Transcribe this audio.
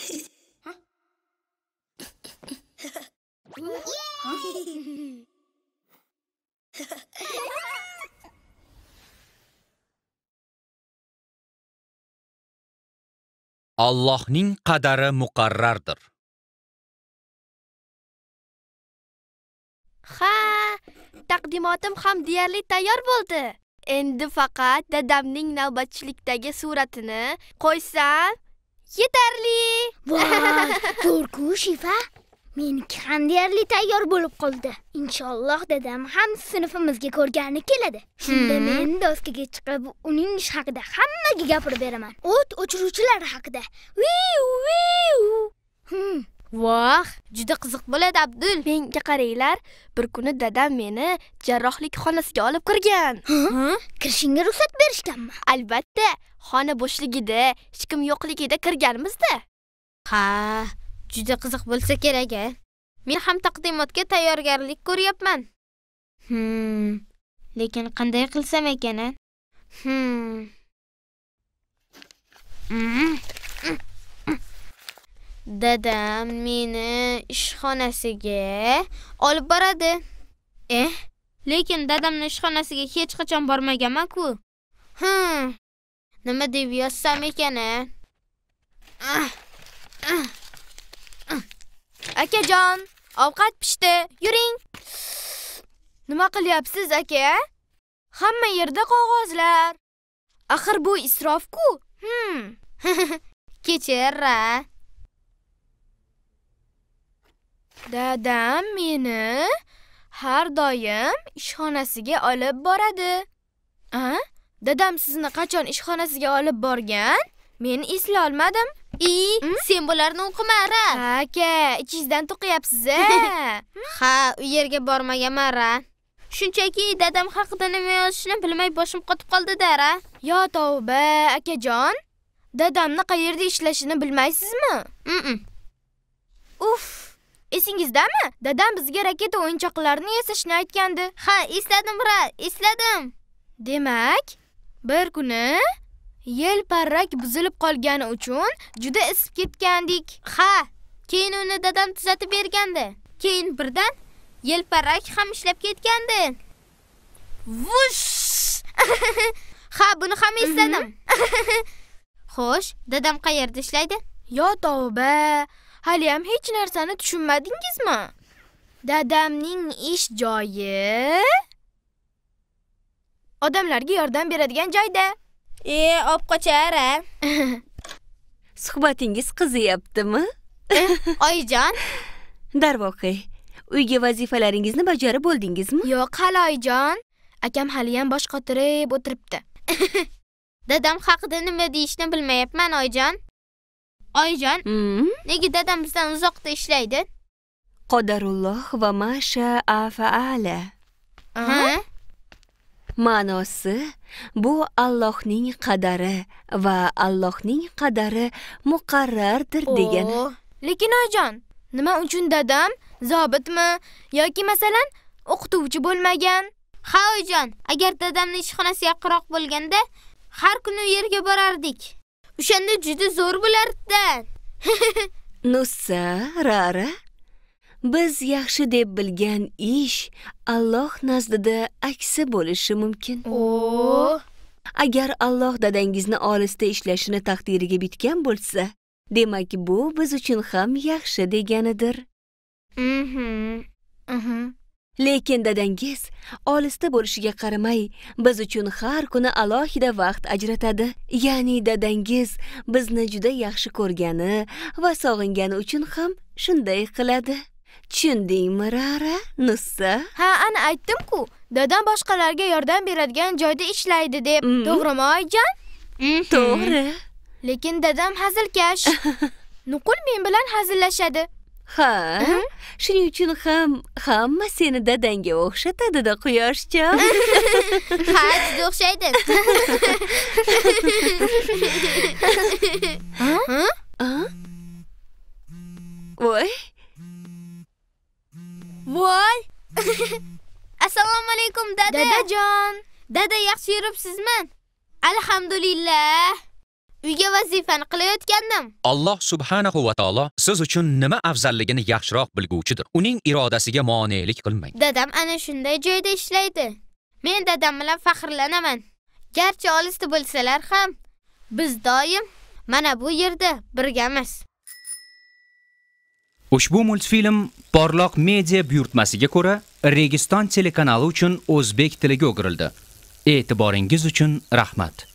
Allohning qadari muqarrardir. Ha, taqdimotim ham deyarli tayyor bo'ldi. Endi faqat dadamning navbatchilikdagi suratini qo'ysam, yetarli voy ko'rku shifa meniki ham deyarli tayyor bo'lib qoldi inshaalloh dadam ham sinfimizga ko'rgani keladi shunda hmm. men doskaga chiqib uning ish haqida hammaga gapirib beraman o't o'chiruvchilar haqida viu viu hmm. voh juda qiziq bo'ladi abdul menga qaranglar bir kuni dadam meni jarrohlik xonasiga olib kirgan kirishingga ruxsat berishganmi albatta xona bo'shligida hech kim yo'qligida kirganmizda ha juda qiziq bo'lsa kerak a men ham taqdimotga tayyorgarlik ko'ryapman hmm lekin qanday qilsam ekan a hmm Dadam meni ishxonasiga olib boradi. Eh, lekin dadamni ishxonasiga hech qachon bormaganman-ku. Ha. Nima deb yozsam ekan? Ah, ah, ah, Akajon, ovqat pishdi. Yuring. Nima qilyapsiz, aka? Hamma yerda qog'ozlar. Axir bu isrofku. Hmm. Kechir, Dadam meni har doim ishxonasiga olib boradi. A? Dadam sizni qachon ishxonasiga olib borgan? Men esla olmadim. I, hmm? sen bularni o'qima, ra. Aka, ichingizdan to'qiyapsiz Ha, u yerga bormaganman, ra. Shunchaki dadam haqida nima yozishni bilmay boshim qotib qoldi-da, ra. Yo tavba, akajon. Dadamni qayerda ishlashini bilmaysizmi? Mm. Uf. esingizdami dadam bizga raketa o'yinchoqlarini yasashni aytgandi ha esladim ra esladim demak bir kuni parrak buzilib qolgani uchun juda isib ketgandik ha keyin uni dadam tuzatib bergandi keyin birdan parrak ham ishlab ketgandi vush ha buni ham mhm. esladim xo'sh dadam qayerda ishlaydi yo tavba haliyam hech narsani tushunmadingizmi dadamning ish joyi odamlarga yordam beradigan joyda e olib qochar a suhbatingiz qiziyaptimi e, oyijon darvoqe uyga vazifalaringizni bajarib bo'ldingizmi yo'q hali oyijon akam haliyam bosh qotirib o'tiribdi dadam haqida nima deyishni bilmayapman oyijon oyijon mm-hmm. nega dadam bizdan uzoqda ishlaydi qodarulloh va masha afaala ma'nosi bu allohning qadari va allohning qadari muqarrardir o'h. degani lekin oyijon nima uchun dadam zobitmi yoki masalan o'qituvchi bo'lmagan ha oyijon agar dadamni ishxonasi yaqinroq bo'lganda har kuni u yerga borardik o'shanda juda zo'r bo'lardi nussa rara biz yaxshi deb bilgan ish alloh nazdida aksi bo'lishi mumkin o oh. agar alloh dadangizni olisda ishlashini taqdiriga bitgan bo'lsa demak bu biz uchun ham yaxshi deganidir Mhm. Mhm. lekin dadangiz olisda bo'lishiga qaramay biz uchun har kuni alohida vaqt ajratadi ya'ni dadangiz bizni juda yaxshi ko'rgani va sog'ingani uchun ham shunday qiladi tushundingmi rara nussa ha ana aytdim-ku, dadam boshqalarga yordam beradigan joyda ishlaydi deb mm-hmm. to'g'rimi oyijon mm-hmm. to'g'ri lekin dadam hazilkash nuqul men bilan hazillashadi ha shuning uchun ham hamma seni dadangga o'xshatadida quyoshcha ha juda o'xshaydi voy voy assalomu alaykum dada dadajon dada yaxshi yuribsizmi alhamdulillah uyga vazifani qilayotgandim alloh subhanahu va taolo siz uchun nima afzalligini yaxshiroq bilguvchidir uning irodasiga monelik qilmang dadam ana shunday joyda ishlaydi men dadam bilan faxrlanaman garchi olisda bo'lsalar ham biz doim mana bu yerda birgamiz ushbu multfilm porloq media buyurtmasiga ko'ra registon telekanali uchun o'zbek tiliga o'girildi e'tiboringiz uchun rahmat